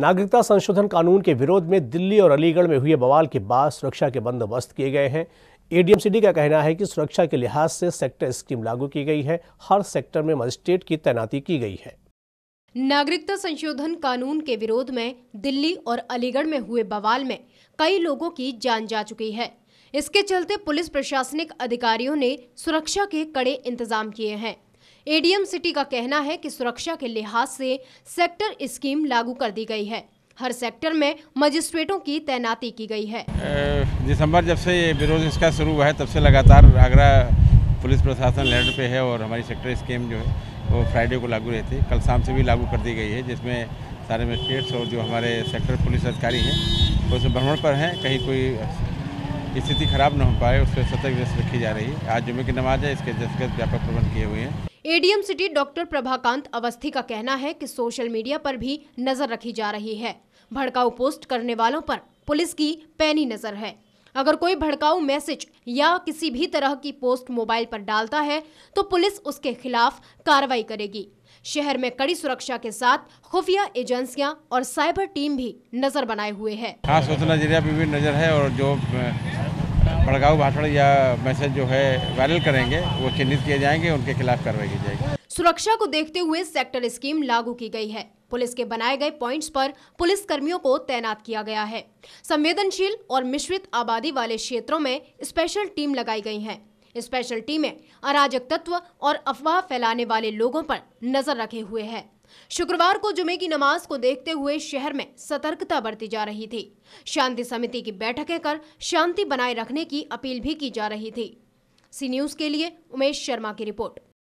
नागरिकता संशोधन कानून के विरोध में दिल्ली और अलीगढ़ में हुए बवाल के बाद सुरक्षा के बंदोबस्त किए गए हैं एडीएमसीडी का कहना है कि सुरक्षा के लिहाज से सेक्टर स्कीम लागू की गई है हर सेक्टर में मजिस्ट्रेट की तैनाती की गई है नागरिकता संशोधन कानून के विरोध में दिल्ली और अलीगढ़ में हुए बवाल में कई लोगों की जान जा चुकी है इसके चलते पुलिस प्रशासनिक अधिकारियों ने सुरक्षा के कड़े इंतजाम किए हैं एडीएम सिटी का कहना है कि सुरक्षा के लिहाज से सेक्टर स्कीम लागू कर दी गई है हर सेक्टर में मजिस्ट्रेटों की तैनाती की गई है दिसंबर जब से ये विरोध इसका शुरू हुआ है तब से लगातार आगरा पुलिस प्रशासन लैंड पे है और हमारी सेक्टर स्कीम जो है वो फ्राइडे को लागू रहती है कल शाम से भी लागू कर दी गई है जिसमें सारे मजिस्ट्रेट्स और जो हमारे सेक्टर पुलिस अधिकारी हैं वो सब भ्रमण पर हैं कहीं कोई स्थिति खराब न हो पाए उस पर सतर्क रखी जा रही है आज जुम्मे की नमाज है इसके दस्तखत व्यापक प्रबंध किए हुए हैं A D M city doctor Prabhakant Awasthi का कहना है कि सोशल मीडिया पर भी नजर रखी जा रही है भड़काऊ पोस्ट करने वालों पर पुलिस की पैनी नजर है अगर कोई भड़काऊ मैसेज या किसी भी तरह की पोस्ट मोबाइल पर डालता है तो पुलिस उसके खिलाफ कार्रवाई करेगी शहर में कड़ी सुरक्षा के साथ खुफिया एजेंसियां और साइबर टीम भी नजर बनाए हुए है हाँ सोचना नजरिया भी, भी नजर है और जो भड़काऊ भाषण या मैसेज जो है वायरल करेंगे वो चिन्हित किए जाएंगे उनके खिलाफ कार्रवाई की जाएगी सुरक्षा को देखते हुए सेक्टर स्कीम लागू की गई है पुलिस के बनाए गए पॉइंट्स पर पुलिस कर्मियों को तैनात किया गया है संवेदनशील और मिश्रित आबादी वाले क्षेत्रों में स्पेशल टीम लगाई गई है स्पेशल टीमें अराजक तत्व और अफवाह फैलाने वाले लोगों पर नजर रखे हुए हैं शुक्रवार को जुमे की नमाज को देखते हुए शहर में सतर्कता बरती जा रही थी शांति समिति की बैठकें कर शांति बनाए रखने की अपील भी की जा रही थी सी न्यूज के लिए उमेश शर्मा की रिपोर्ट